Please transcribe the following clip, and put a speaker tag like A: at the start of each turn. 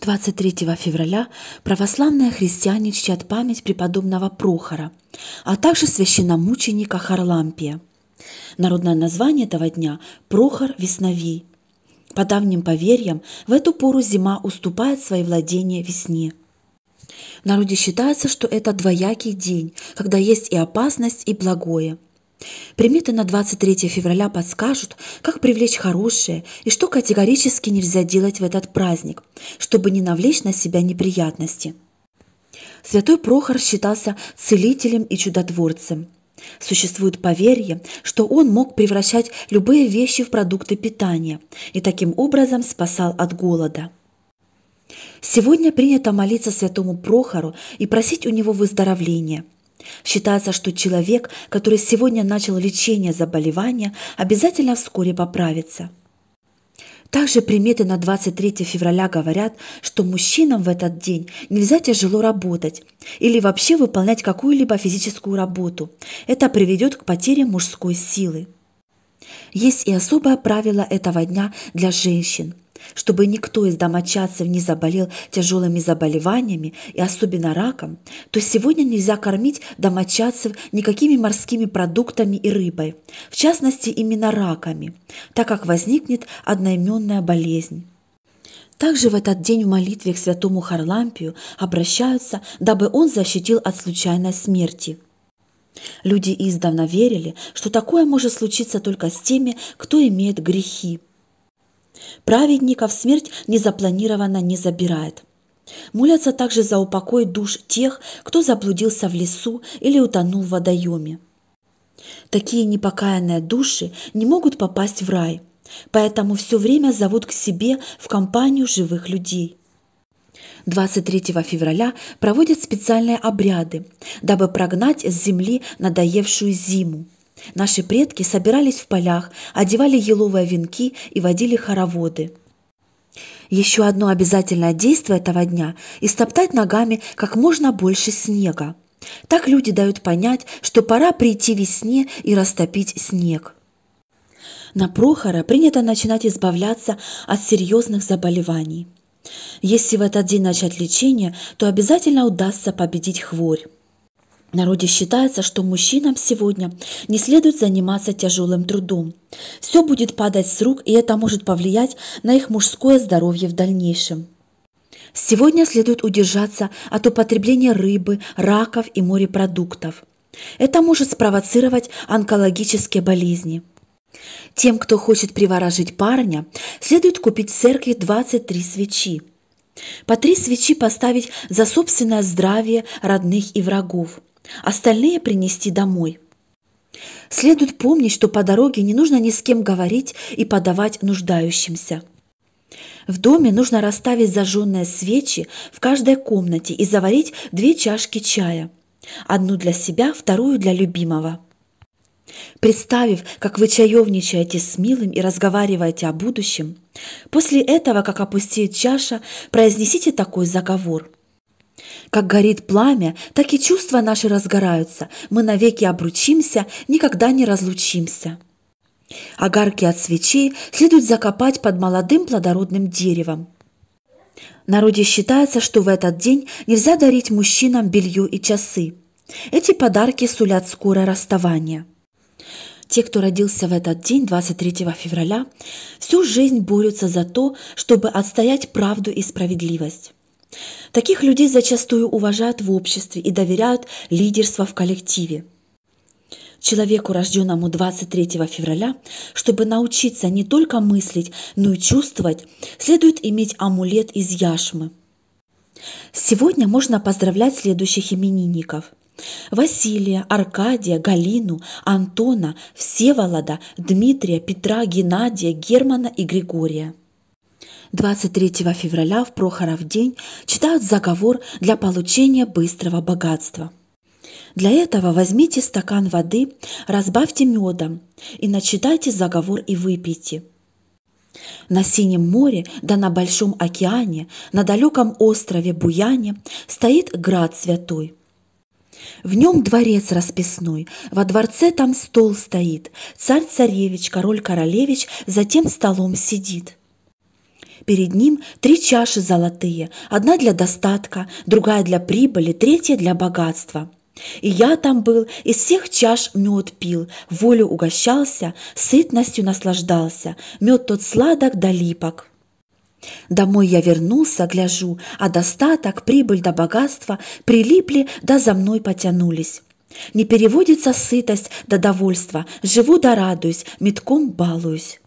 A: 23 февраля православные христиане чтят память преподобного Прохора, а также священномученика Харлампия. Народное название этого дня – Прохор Весновий. По давним поверьям, в эту пору зима уступает свои владения весне. В народе считается, что это двоякий день, когда есть и опасность, и благое – Приметы на 23 февраля подскажут, как привлечь хорошее и что категорически нельзя делать в этот праздник, чтобы не навлечь на себя неприятности. Святой Прохор считался целителем и чудотворцем. Существует поверье, что он мог превращать любые вещи в продукты питания и таким образом спасал от голода. Сегодня принято молиться святому Прохору и просить у него выздоровления – Считается, что человек, который сегодня начал лечение заболевания, обязательно вскоре поправится. Также приметы на 23 февраля говорят, что мужчинам в этот день нельзя тяжело работать или вообще выполнять какую-либо физическую работу. Это приведет к потере мужской силы. Есть и особое правило этого дня для женщин – чтобы никто из домочадцев не заболел тяжелыми заболеваниями и особенно раком, то сегодня нельзя кормить домочадцев никакими морскими продуктами и рыбой, в частности именно раками, так как возникнет одноименная болезнь. Также в этот день в молитве к святому Харлампию обращаются, дабы он защитил от случайной смерти – Люди издавна верили, что такое может случиться только с теми, кто имеет грехи. Праведников смерть незапланированно не забирает. Молятся также за упокой душ тех, кто заблудился в лесу или утонул в водоеме. Такие непокаянные души не могут попасть в рай, поэтому все время зовут к себе в компанию живых людей. 23 февраля проводят специальные обряды, дабы прогнать с земли надоевшую зиму. Наши предки собирались в полях, одевали еловые венки и водили хороводы. Еще одно обязательное действие этого дня – истоптать ногами как можно больше снега. Так люди дают понять, что пора прийти весне и растопить снег. На Прохора принято начинать избавляться от серьезных заболеваний. Если в этот день начать лечение, то обязательно удастся победить хворь. В народе считается, что мужчинам сегодня не следует заниматься тяжелым трудом. Все будет падать с рук, и это может повлиять на их мужское здоровье в дальнейшем. Сегодня следует удержаться от употребления рыбы, раков и морепродуктов. Это может спровоцировать онкологические болезни. Тем, кто хочет приворожить парня, следует купить в церкви 23 свечи. По три свечи поставить за собственное здравие родных и врагов – остальные принести домой. Следует помнить, что по дороге не нужно ни с кем говорить и подавать нуждающимся. В доме нужно расставить зажженные свечи в каждой комнате и заварить две чашки чая. Одну для себя, вторую для любимого. Представив, как вы чаевничаете с милым и разговариваете о будущем, после этого, как опустеет чаша, произнесите такой заговор – как горит пламя, так и чувства наши разгораются. Мы навеки обручимся, никогда не разлучимся. А Огарки от свечей следует закопать под молодым плодородным деревом. В народе считается, что в этот день нельзя дарить мужчинам белью и часы. Эти подарки сулят скорое расставание. Те, кто родился в этот день, 23 февраля, всю жизнь борются за то, чтобы отстоять правду и справедливость. Таких людей зачастую уважают в обществе и доверяют лидерство в коллективе. Человеку, рожденному 23 февраля, чтобы научиться не только мыслить, но и чувствовать, следует иметь амулет из яшмы. Сегодня можно поздравлять следующих именинников. Василия, Аркадия, Галину, Антона, Всеволода, Дмитрия, Петра, Геннадия, Германа и Григория – 23 февраля в Прохоров день читают заговор для получения быстрого богатства. Для этого возьмите стакан воды, разбавьте медом и начитайте заговор и выпейте. На Синем море, да на Большом океане, на далеком острове Буяне стоит град святой – в нем дворец расписной, во дворце там стол стоит, царь-царевич, король-королевич затем столом сидит перед ним три чаши золотые, одна для достатка, другая для прибыли, третья для богатства. И я там был, из всех чаш мед пил, волю угощался, сытностью наслаждался, мед тот сладок да липок. Домой я вернулся, гляжу, а достаток, прибыль да богатство прилипли да за мной потянулись. Не переводится сытость до да довольства, живу да радуюсь, метком балуюсь.